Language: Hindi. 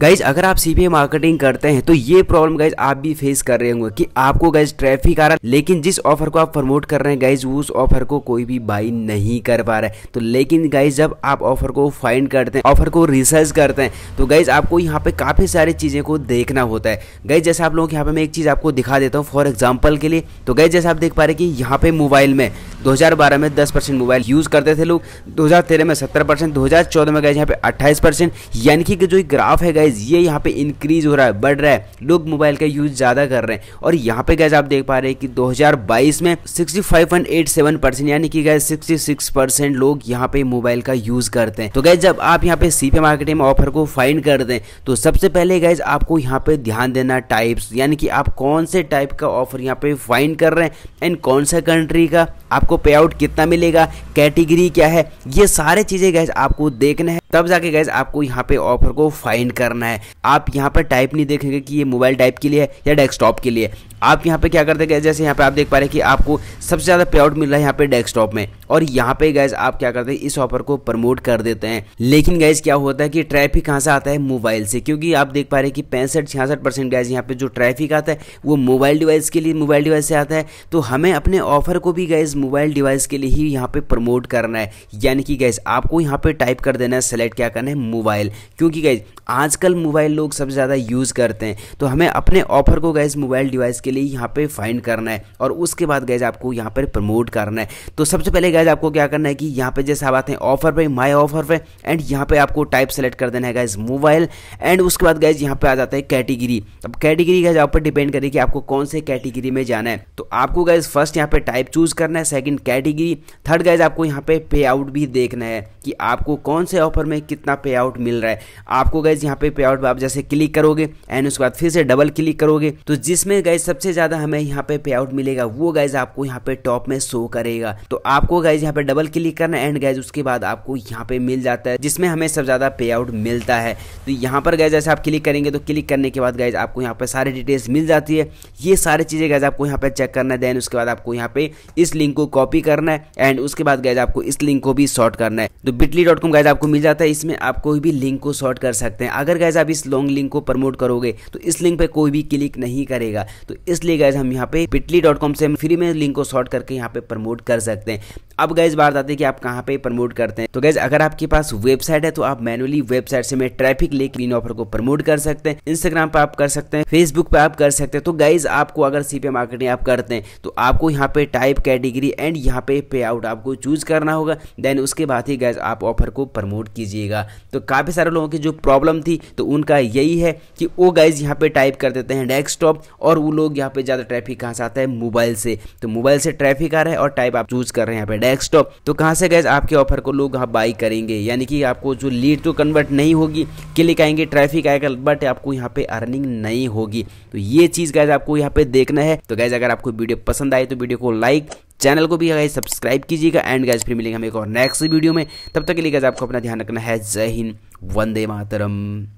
गाइज अगर आप सी मार्केटिंग करते हैं तो ये प्रॉब्लम गाइज आप भी फेस कर रहे होंगे कि आपको गाइज ट्रैफिक आ रहा है लेकिन जिस ऑफर को आप प्रमोट कर रहे हैं गाइज उस ऑफर को कोई भी बाई नहीं कर पा रहा है तो लेकिन गाइज जब आप ऑफर को फाइंड करते हैं ऑफर को रिसर्च करते हैं तो गाइज आपको यहाँ पे काफ़ी सारी चीज़ें को देखना होता है गाइज जैसे आप लोग यहाँ पे मैं एक चीज़ आपको दिखा देता हूँ फॉर एग्जाम्पल के लिए तो गाइज जैसे आप देख पा रहे कि यहाँ पे मोबाइल में दो में दस परसेंट मोबाइल यूज़ करते थे लोग दो में सत्तर परसेंट में गाइज यहाँ पे अट्ठाईस परसेंट यानी कि जो ग्राफ है गाइज ये यहाँ पे इंक्रीज हो रहा है बढ़ रहा है लोग मोबाइल का यूज ज़्यादा कर रहे हैं और यहाँ पे गैज आप देख पा रहे हैं कि 2022 में 65.87 परसेंट यानी कि गैस 66 परसेंट लोग यहाँ पे मोबाइल का यूज करते हैं तो गैस जब आप यहाँ पे सीपे मार्केटिंग ऑफर को फाइंड कर दें तो सबसे पहले गैज आपको यहाँ पे ध्यान देना टाइप्स यानी कि आप कौन से टाइप का ऑफर यहाँ पे फाइंड कर रहे हैं एंड कौन सा कंट्री का आपको पे आउट कितना मिलेगा कैटेगरी क्या है ये सारे चीज़ें गैज आपको देखना है तब जाके गैस आपको यहाँ पे ऑफर को फाइंड करना है आप यहाँ पर टाइप नहीं देखेंगे कि ये मोबाइल टाइप के लिए है या डेस्कटॉप के लिए आप यहाँ पे क्या करते हैं जैसे यहाँ पे आप देख पा रहे हैं कि आपको सबसे ज़्यादा पे आउट मिल रहा है यहाँ पे डेस्कटॉप में और यहाँ पे गैस आप क्या करते हैं इस ऑफर को प्रमोट कर देते हैं लेकिन गैस क्या होता है कि ट्रैफिक कहाँ से आता है मोबाइल से क्योंकि आप देख पा रहे हैं कि पैंसठ छियासठ परसेंट गैस यहाँ पे जो ट्रैफिक आता है वो मोबाइल डिवाइस के लिए मोबाइल डिवाइस से आता है तो हमें अपने ऑफर को भी गैस मोबाइल डिवाइस के लिए ही यहाँ पे प्रमोट करना है यानी कि गैस आपको यहाँ पे टाइप कर देना है सेलेक्ट क्या करना है मोबाइल क्योंकि गैस आजकल मोबाइल लोग सबसे ज़्यादा यूज़ करते हैं तो हमें अपने ऑफर को गैस मोबाइल डिवाइस के लिए यहाँ पे फाइंड करना है और उसके बाद गैस आपको यहाँ पर प्रमोट करना है तो सबसे पहले गाइज आपको क्या करना है कि यहाँ पे जैसे आते हैं ऑफर पे माय ऑफर पे एंड यहाँ पे आपको टाइप सेलेक्ट कर देना है गाइज मोबाइल एंड उसके बाद गाइज यहाँ पे आ जाता है कैटेगरी अब कैटेगरी गाइज आप पर डिपेंड करे कि आपको कौन से कैटेगरी में जाना है तो आपको गाइज फर्स्ट यहाँ पे टाइप चूज करना है सेकंड कैटेगरी थर्ड गाइज आपको यहाँ पे पे आउट भी देखना है कि आपको कौन से ऑफर में कितना पे आउट मिल रहा है आपको गाइज यहाँ पे पे आउट आप जैसे क्लिक करोगे एंड उसके बाद फिर से डबल क्लिक करोगे तो जिसमें गाइज सबसे ज्यादा हमें यहाँ पे पे आउट मिलेगा वो गाइज आपको यहाँ पे टॉप में शो करेगा तो आपको गाइज यहाँ पे डबल क्लिक करना एंड गाइज उसके बाद आपको यहाँ पे मिल जाता है जिसमें हमें सबसे ज़्यादा पे आउट मिलता है तो यहाँ पर गाइज जैसे आप क्लिक करेंगे तो क्लिक करने के बाद गाइज आपको यहाँ पे सारी डिटेल्स मिल जाती है ये सारी चीज़ें गाइज आपको यहाँ पे चेक करना है देन उसके बाद आपको यहाँ पे इस लिंक को कॉपी करना है एंड उसके बाद गाइज आपको इस लिंक को भी शॉर्ट करना है तो बिटली डॉट कॉम गाइज आपको मिल जाता है इसमें आप कोई भी लिंक को शॉर्ट कर सकते हैं अगर गाइज आप इस लॉन्ग लिंक को प्रमोट करोगे तो इस लिंक पर कोई भी क्लिक नहीं करेगा तो इसलिए गाइज हम यहाँ पे बिटली डॉट कॉम से फ्री में लिंक को शॉर्ट करके यहाँ पे प्रमोट कर सकते हैं अब गैस बात आती है कि आप कहाँ पे प्रमोट करते हैं तो गैस अगर आपके पास वेबसाइट है तो आप मैनुअली वेबसाइट से ट्रैफिक लेकर इन ऑफर को प्रमोट कर सकते हैं इंस्टाग्राम पे आप कर सकते हैं फेसबुक पे आप कर सकते हैं तो गैज आपको अगर सीपीए मार्केटिंग आप करते हैं तो आपको यहाँ पे टाइप कैटेगरी एंड यहाँ पे पे आउट आपको चूज करना होगा देन उसके बाद ही गैस आप ऑफर को प्रमोट कीजिएगा तो काफ़ी सारे लोगों की जो प्रॉब्लम थी तो उनका यही है कि वो गाइज यहाँ पे टाइप कर देते हैं डेस्कटॉप और वो लोग यहाँ पे ज़्यादा ट्रैफिक कहाँ से आता है मोबाइल से तो मोबाइल से ट्रैफिक आ रहा है और टाइप आप चूज कर रहे हैं यहाँ पे डेस्कटॉप तो कहाँ से गए आपके ऑफर को लोग हाँ बाई करेंगे यानी कि आपको जो लीड तो कन्वर्ट नहीं होगी क्लिक आएंगे ट्रैफिक आएगा बट आपको यहाँ पे अर्निंग नहीं होगी तो ये चीज़ गैज आपको यहाँ पे देखना है तो गैज अगर आपको वीडियो पसंद आए तो वीडियो को लाइक चैनल को भी अगर सब्सक्राइब कीजिएगा एंड गाइस फिर मिलेंगे हम एक और नेक्स्ट वीडियो में तब तक के लिए गाइस आपको अपना ध्यान रखना है जय हिंद वंदे मातरम